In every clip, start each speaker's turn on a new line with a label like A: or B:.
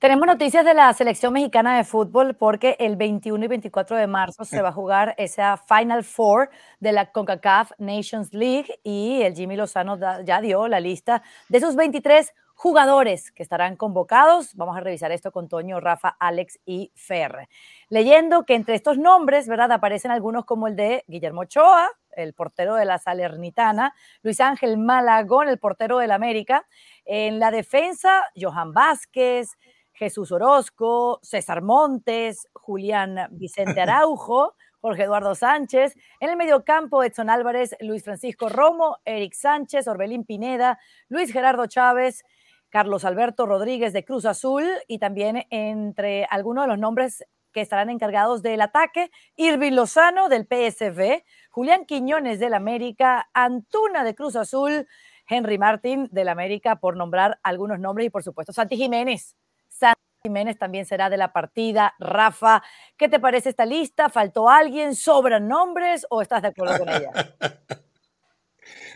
A: Tenemos noticias de la selección mexicana de fútbol porque el 21 y 24 de marzo se eh. va a jugar esa Final Four de la CONCACAF Nations League y el Jimmy Lozano ya dio la lista de sus 23 jugadores que estarán convocados. Vamos a revisar esto con Toño, Rafa, Alex y Fer. Leyendo que entre estos nombres, ¿verdad? Aparecen algunos como el de Guillermo Ochoa, el portero de la Salernitana, Luis Ángel Malagón, el portero del América. En la defensa, Johan Vázquez. Jesús Orozco, César Montes, Julián Vicente Araujo, Jorge Eduardo Sánchez. En el mediocampo, Edson Álvarez, Luis Francisco Romo, Eric Sánchez, Orbelín Pineda, Luis Gerardo Chávez, Carlos Alberto Rodríguez de Cruz Azul y también entre algunos de los nombres que estarán encargados del ataque, Irvin Lozano del PSV, Julián Quiñones del América, Antuna de Cruz Azul, Henry Martín del América, por nombrar algunos nombres y por supuesto Santi Jiménez Sandra Jiménez también será de la partida. Rafa, ¿qué te parece esta lista? ¿Faltó alguien? ¿Sobran nombres o estás de acuerdo con ella?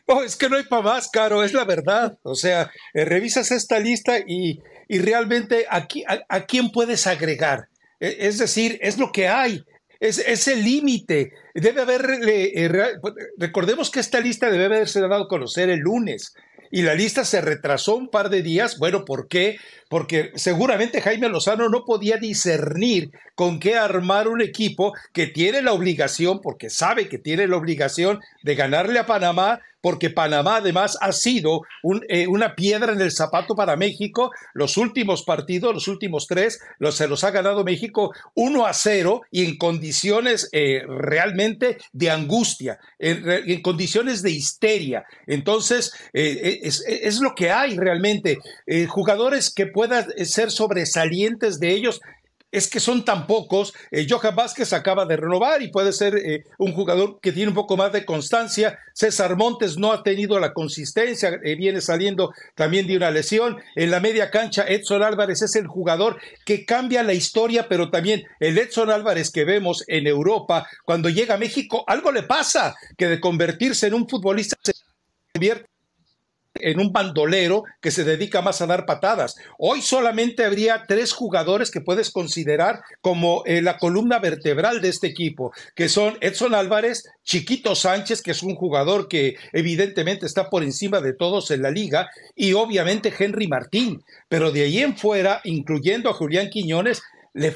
B: No, es que no hay para más, Caro, es la verdad. O sea, eh, revisas esta lista y, realmente aquí, a, quién puedes agregar. E, es decir, es lo que hay, es, es el límite. Debe haber, eh, recordemos que esta lista debe haberse dado a conocer el lunes y la lista se retrasó un par de días. Bueno, ¿por qué? Porque seguramente Jaime Lozano no podía discernir con qué armar un equipo que tiene la obligación, porque sabe que tiene la obligación de ganarle a Panamá, porque Panamá además ha sido eh, una piedra en el zapato para México. Los últimos partidos, los últimos tres, los, se los ha ganado México 1 a 0 y en condiciones eh, realmente de angustia, en, condiciones de histeria. Entonces, eh, es, lo que hay realmente. jugadores que puedan ser sobresalientes de ellos es que son tan pocos. Eh, Johan Vázquez acaba de renovar y puede ser eh, un jugador que tiene un poco más de constancia. César Montes no ha tenido la consistencia, eh, viene saliendo también de una lesión. En la media cancha, Edson Álvarez es el jugador que cambia la historia, pero también el Edson Álvarez que vemos en Europa, cuando llega a México, algo le pasa que de convertirse en un futbolista se convierte en un bandolero que se dedica más a dar patadas. Hoy solamente habría tres jugadores que puedes considerar como eh, la columna vertebral de este equipo, que son Edson Álvarez, Chiquito Sánchez, que es un jugador que evidentemente está por encima de todos en la liga, y obviamente Henry Martín. Pero de ahí en fuera, incluyendo a Julián Quiñones, le,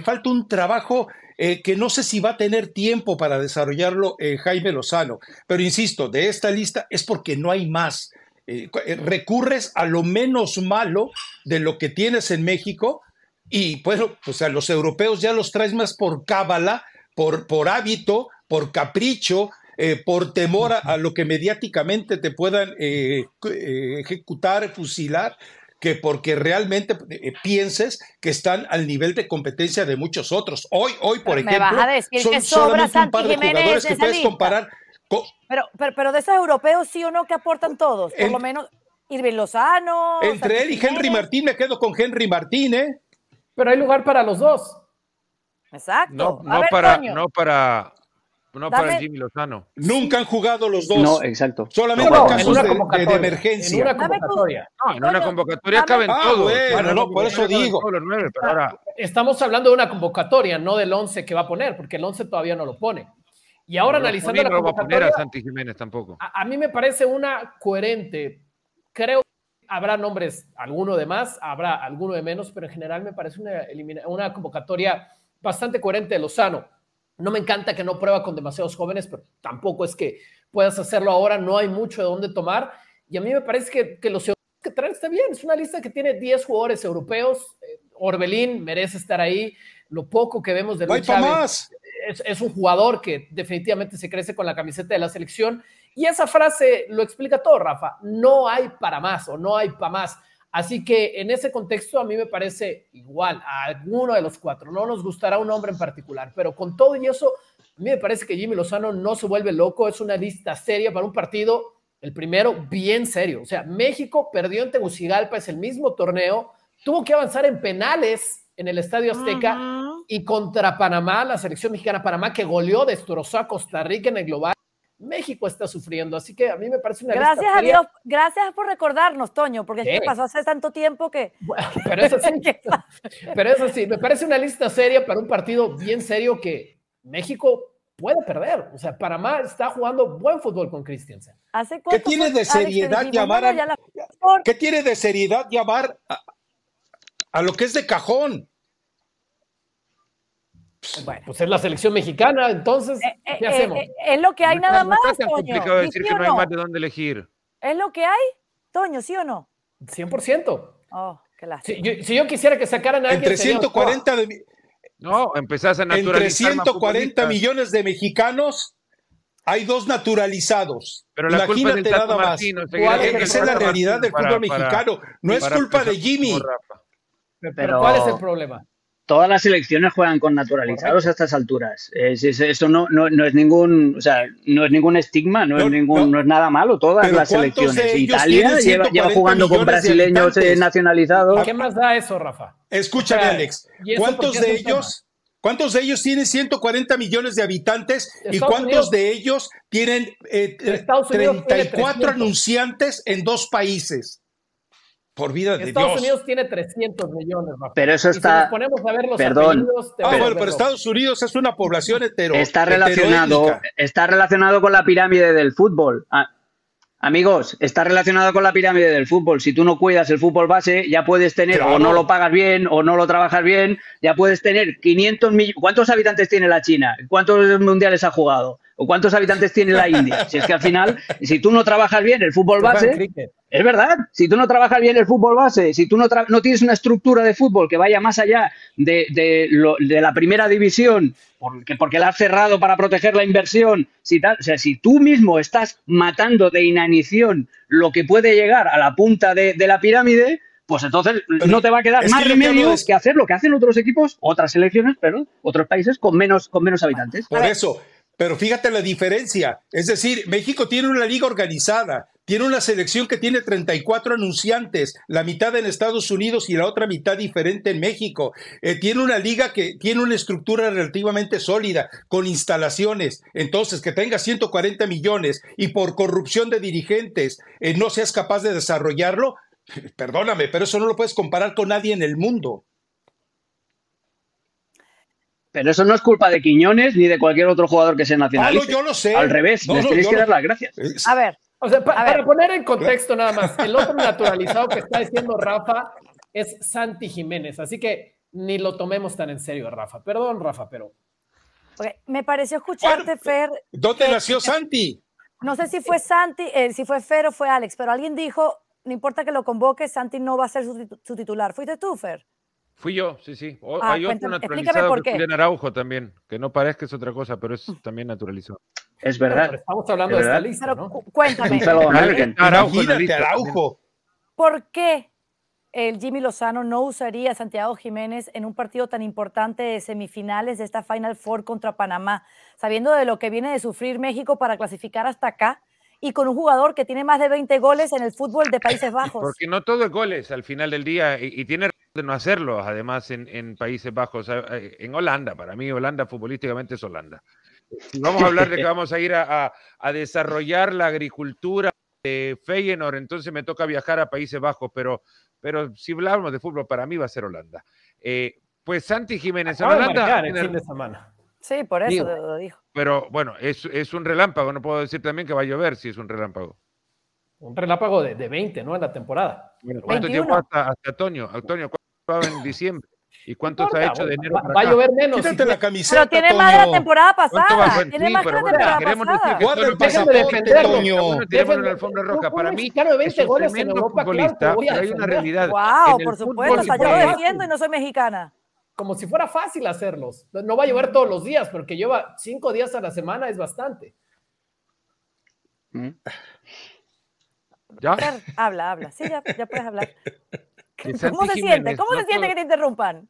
B: falta un trabajo eh, que no sé si va a tener tiempo para desarrollarlo eh, Jaime Lozano. Pero insisto, de esta lista es porque no hay más. Eh, eh, recurres a lo menos malo de lo que tienes en México y bueno, pues a los europeos ya los traes más por cábala, por, por hábito, por capricho, eh, por temor a, lo que mediáticamente te puedan ejecutar, fusilar, que porque realmente pienses que están al nivel de competencia de muchos otros. Hoy, hoy por ejemplo, son solamente un par de que puedes comparar
A: pero, pero, de esos europeos sí o no que aportan todos, por lo menos Irving Lozano. Entre él y Henry
B: Martín, me quedo con Henry Martínez. ¿eh? Pero hay lugar para los
C: dos.
A: Exacto.
B: No, para, no
D: para, no Jimmy Lozano.
B: Nunca han jugado los dos. No, exacto. Solamente en emergencia. una convocatoria. No, en una convocatoria caben ah, todos. Bueno, por eso digo.
C: Estamos hablando de una convocatoria, no del 11 que va a poner, porque el 11 todavía no lo pone.
D: Y ahora analizando la convocatoria, a, Santi Jiménez tampoco.
C: A, mí me parece una coherente. Creo que habrá nombres, alguno de más, habrá alguno de menos, pero en general me parece una, convocatoria bastante coherente de Lozano. No me encanta que no prueba con demasiados jóvenes, pero tampoco es que puedas hacerlo ahora, no hay mucho de dónde tomar. Y a mí me parece que, lo que trae está bien, es una lista que tiene 10 jugadores europeos. Eh, Orbelín merece estar ahí. Lo poco que vemos de Luis Chávez es, un jugador que definitivamente se crece con la camiseta de la selección. Y esa frase lo explica todo, Rafa. No hay para más o no hay para más. Así que en ese contexto a mí me parece igual a alguno de los cuatro. No nos gustará un hombre en particular, pero con todo y eso, a mí me parece que Jimmy Lozano no se vuelve loco. Es una lista seria para un partido, el primero, bien serio. O sea, México perdió en Tegucigalpa, es el mismo torneo, tuvo que avanzar en penales en el Estadio Azteca, y contra Panamá, la selección mexicana Panamá, que goleó, destrozó a Costa Rica en el global. México está sufriendo, así que a mí me parece una lista Gracias a Dios,
A: gracias por recordarnos, Toño, porque es que pasó hace tanto tiempo que...
C: pero eso sí, pero eso sí, me parece una lista seria para un partido bien serio que México puede perder. O sea, Panamá está jugando buen fútbol con Christiansen. ¿Qué tiene de seriedad llamar a,
B: tiene de seriedad llamar a lo que es de cajón? Bueno. Pues es la selección mexicana,
C: entonces,
A: eh, ¿qué eh, hacemos? Eh, es lo que hay nada más. Toño es complicado decir que no, hay más de
C: dónde elegir.
A: ¿Es lo que hay, Toño, sí o no?
C: 100%. Oh, qué Si, yo, si yo quisiera que
D: sacaran a alguien. Entre 140 de. No, empezás a naturalizar. Entre 140
B: millones de mexicanos. Hay dos naturalizados. Imagínate nada más. Esa es la realidad del fútbol mexicano. No es culpa de Jimmy.
C: Pero, ¿cuál es el problema?
E: todas las selecciones juegan con naturalizados a estas alturas. eso no, no, es ningún, o sea, no es ningún estigma, no, es ningún, no. es nada malo, todas las selecciones.
B: Italia lleva, jugando con brasileños eh,
E: nacionalizados. ¿Qué
B: más da eso, Rafa? Escúchame, Alex. ¿Cuántos de ellos? ¿Cuántos de ellos tienen 140 millones de habitantes y cuántos de ellos tienen 34 eh, anunciantes en dos países? vida de Estados Unidos
C: tiene 300 millones. Pero eso está. ponemos a ver los perdón. Ah, pero, Estados
B: Unidos es una población hetero. Está relacionado,
E: está relacionado con la pirámide del fútbol. Ah, amigos, está relacionado con la pirámide del fútbol. Si tú no cuidas el fútbol base, ya puedes tener, o no lo pagas bien, o no lo trabajas bien, ya puedes tener 500 millones. ¿Cuántos habitantes tiene la China? ¿Cuántos mundiales ha jugado? cuántos habitantes tiene la India? Si es que al final, si tú no trabajas bien el fútbol base, es verdad, si tú no trabajas bien el fútbol base, si tú no, no tienes una estructura de fútbol que vaya más allá de, la primera división, porque, porque la has cerrado para proteger la inversión, si, tal, o sea, si tú mismo estás matando de inanición lo que puede llegar a la punta de, la pirámide, pues entonces no te va a quedar más remedio que, hacer lo que hacen otros equipos, otras selecciones, pero otros países con menos, con menos habitantes. Por
B: eso, pero fíjate la diferencia. Es decir, México tiene una liga organizada, tiene una selección que tiene 34 anunciantes, la mitad en Estados Unidos y la otra mitad diferente en México. Eh, tiene una liga que tiene una estructura relativamente sólida, con instalaciones. Entonces, que tenga 140 millones y por corrupción de dirigentes eh, no seas capaz de desarrollarlo, perdóname, pero eso no lo puedes comparar con nadie en el mundo.
E: Pero eso no es culpa de Quiñones ni de cualquier otro jugador que sea ah, nacionalista yo lo sé. Al revés, no, les que dar las gracias.
C: A ver. para poner en contexto nada más, el otro naturalizado que está diciendo Rafa es Santi Jiménez. Así que ni lo tomemos tan en serio, Rafa. Perdón, Rafa, pero.
A: Me pareció escucharte, Fer. ¿Dónde nació
B: Santi?
A: No sé si fue Santi, eh, si fue Fer o fue Alex, pero alguien dijo: no importa que lo convoques, Santi no va a ser su titular. ¿Fuiste tú, Fer?
D: Fui yo, sí, sí. Ah, hay otro naturalizado que de Araujo también, que no parece que es otra cosa, pero es también naturalizado. Es verdad. estamos hablando de cuéntame. Araujo,
A: ¿Por qué el Jimmy Lozano no usaría a Santiago Jiménez en un partido tan importante de semifinales de esta Final Four contra Panamá, sabiendo de lo que viene de sufrir México para clasificar hasta acá? y con un jugador que tiene más de 20 goles en el fútbol de Países Bajos. Porque
D: no todo es goles al final del día y, y tiene de no hacerlo, además en, Países Bajos, en Holanda, para mí Holanda futbolísticamente es Holanda. Vamos a hablar de que vamos a ir a, desarrollar la agricultura de Feyenoord, entonces me toca viajar a Países Bajos, pero, pero si hablamos de fútbol, para mí va a ser Holanda. Eh, pues Santi Jiménez en Holanda. El fin de semana.
A: Sí, por eso lo dijo.
D: Pero bueno, es, un relámpago, no puedo decir también que va a llover si es un relámpago. Un relámpago de, 20, ¿no? En la temporada. ¿Cuánto tiempo hasta, otoño? Antonio, participaba en diciembre. ¿Y cuánto se ha hecho de enero? Va, para va a llover menos. Quítate
B: la camiseta. Pero tiene más de la temporada pasada. tiene más de la temporada pasada. Guarda el pasaporte, Toño. tenemos
D: Para mí, claro, 20 es un tremendo Europa, futbolista, claro, pero hay una realidad. Wow, por supuesto. sea, yo lo defiendo
C: y no soy mexicana. Como si fuera fácil hacerlos. No va a llover todos los días, porque lleva cinco días a la semana, es bastante.
D: ¿Mm? ¿Ya?
C: Habla, habla. Sí, ya, ya puedes hablar.
D: ¿Cómo se siente? ¿Cómo se siente que te
A: interrumpan?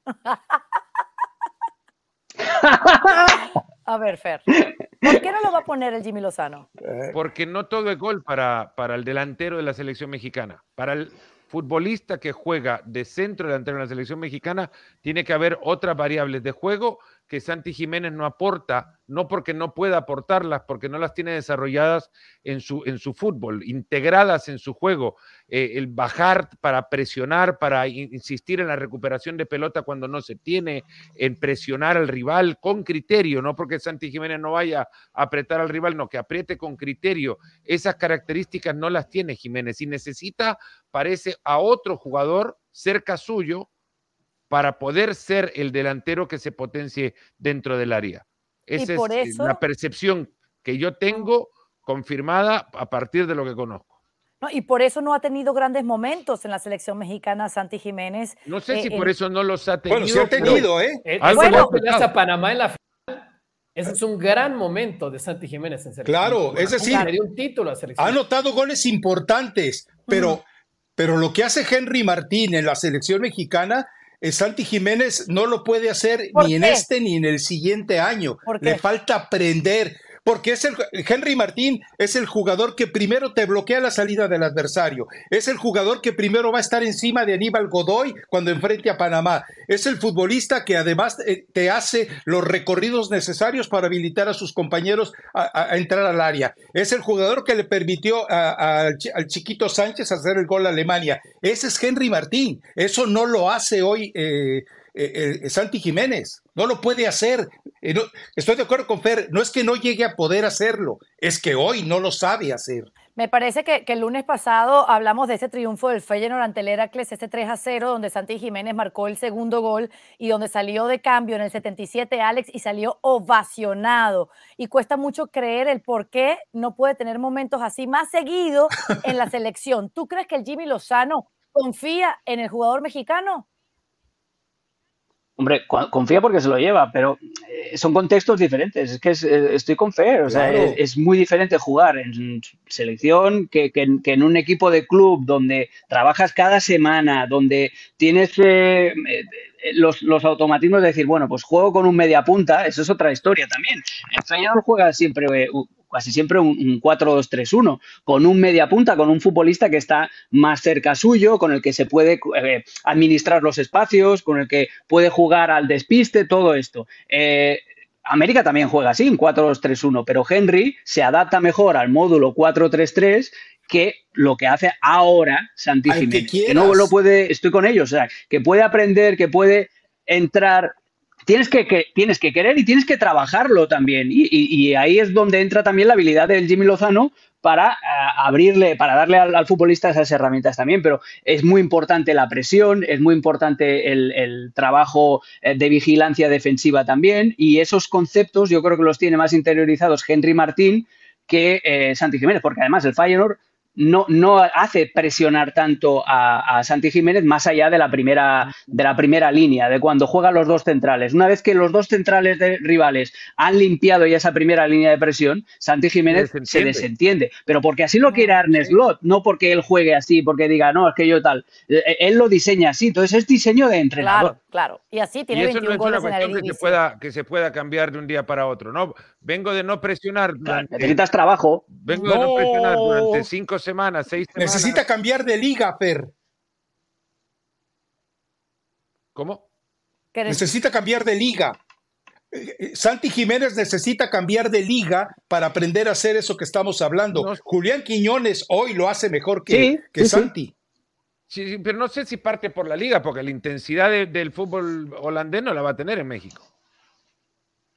A: A ver, Fer, ¿por qué no lo va a poner el Jimmy Lozano?
D: Porque no todo es gol para, para el delantero de la selección mexicana. Para el futbolista que juega de centro delantero de la selección mexicana, tiene que haber otras variables de juego que Santi Jiménez no aporta, no porque no pueda aportarlas, porque no las tiene desarrolladas en su, en su fútbol, integradas en su juego, eh, el bajar para presionar, para insistir en la recuperación de pelota cuando no se tiene, en presionar al rival con criterio, no porque Santi Jiménez no vaya a apretar al rival, no, que apriete con criterio. Esas características no las tiene Jiménez y necesita, parece, a otro jugador cerca suyo para poder ser el delantero que se potencie dentro del área. Esa es eh, la percepción que yo tengo confirmada a partir de lo que conozco.
A: y por eso no ha tenido grandes momentos en la selección mexicana Santi Jiménez. No sé si eh,
D: por eso no
C: los
B: ha tenido. Bueno, sí ha tenido, ¿eh? bueno, a Panamá en la final.
C: es un gran momento de Santi Jiménez en selección. Claro, ese sí. un título ha
B: anotado goles importantes, pero, pero lo que hace Henry Martín en la selección mexicana eh, Santi Jiménez no lo puede hacer ni en este ni en el siguiente año. Le falta aprender porque es el Henry Martín es el jugador que primero te bloquea la salida del adversario, es el jugador que primero va a estar encima de Aníbal Godoy cuando enfrente a Panamá, es el futbolista que además eh, te hace los recorridos necesarios para habilitar a sus compañeros a, entrar al área, es el jugador que le permitió al chiquito Sánchez hacer el gol a Alemania, ese es Henry Martín, eso no lo hace hoy. Eh, eh, Santi Jiménez. No lo puede hacer estoy de acuerdo con Fer, no es que no llegue a poder hacerlo, es que hoy no lo sabe hacer.
A: Me parece que, el lunes pasado hablamos de ese triunfo del Feyenoord ante el Heracles, ese 3 a 0, donde Santi Jiménez marcó el segundo gol y donde salió de cambio en el 77 Alex y salió ovacionado. Y cuesta mucho creer el por qué no puede tener momentos así más seguidos en la selección. ¿Tú crees que el Jimmy Lozano confía en el jugador mexicano?
E: Hombre, confía porque se lo lleva, pero son contextos diferentes. Es que eh, estoy con fe o es, muy diferente jugar en selección que, que, en un equipo de club donde trabajas cada semana, donde tienes eh, los, automatismos de decir, bueno, pues juego con un media punta, eso es otra historia también. El Feyenoord juega siempre, eh, casi siempre un, 4-2-3-1, con un media punta, con un futbolista que está más cerca suyo, con el que se puede eh, administrar los espacios, con el que puede jugar al despiste, todo esto. Eh, América también juega así, un 4-2-3-1, pero Henry se adapta mejor al módulo 4-3-3 que lo que hace ahora Santi Jiménez. Que, no lo puede, estoy con ellos, o sea, que puede aprender, que puede entrar. Tienes que, tienes que querer y tienes que trabajarlo también. Y, ahí es donde entra también la habilidad del Jimmy Lozano para eh, abrirle, para darle al, futbolista esas herramientas también. Pero es muy importante la presión, es muy importante el, trabajo eh, de vigilancia defensiva también. Y esos conceptos yo creo que los tiene más interiorizados Henry Martín que eh, Santi Jiménez, porque además el Feyenoord no, no hace presionar tanto a, Santi Jiménez más allá de la, primera, de la primera línea, de cuando juegan los dos centrales. Una vez que los dos centrales de rivales han limpiado ya esa primera línea de presión, Santi Jiménez se desentiende, pero porque así lo quiere Arnes Lott, no porque él juegue así, porque diga, no, es que yo tal. E, e, él lo diseña así, entonces es diseño de entrenador. Claro,
A: claro. Y así tiene eso no es una cuestión que se, pueda,
D: que se pueda cambiar de un día para otro. No, vengo de no presionar. necesitas trabajo. Vengo de no presionar durante cinco semanas, seis Necesita
B: cambiar de liga, Fer. ¿Cómo? Necesita cambiar de liga. Eh, eh, Santi Jiménez necesita cambiar de liga para aprender a hacer eso que estamos hablando. Julián Quiñones hoy lo hace mejor que, Santi.
D: Sí. pero no sé si parte por la liga, porque la intensidad del fútbol holandés no la va a tener en México.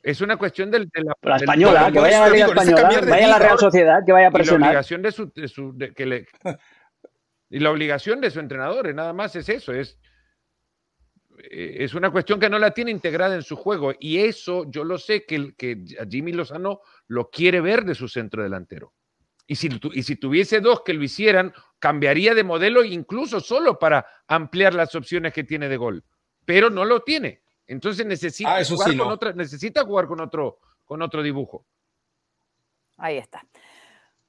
D: Es una cuestión del, de la, la española, que vaya a la vaya a la Real Sociedad, que vaya a presionar. obligación y la obligación de su entrenador, nada más es eso, es, e, es una cuestión que no la tiene integrada en su juego. Y eso yo lo sé que, que Jimmy Lozano lo quiere ver de su centro delantero. Y si, y si tuviese dos que lo hicieran, cambiaría de modelo incluso solo para ampliar las opciones que tiene de gol. Pero no lo tiene. Entonces necesita, ah, jugar, con necesita jugar con otro, con otro dibujo.
A: Ahí está.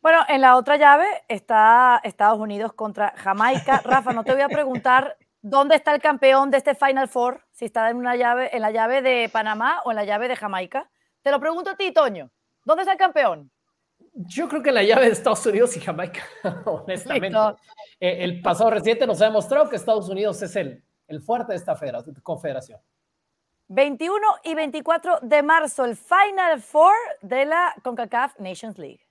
A: Bueno, en la otra llave está Estados Unidos contra Jamaica. Rafa, no te voy a preguntar dónde está el campeón de este Final Four, si está en una llave, en la llave de Panamá o en la llave de Jamaica. Te lo pregunto a ti, Toño.
C: ¿Dónde está el campeón? Yo creo que en la llave de Estados Unidos y Jamaica, honestamente. Eh, el pasado reciente nos ha demostrado que Estados Unidos es el, el fuerte de esta confederación.
A: 21 y 24 de marzo, el Final Four de la CONCACAF Nations League.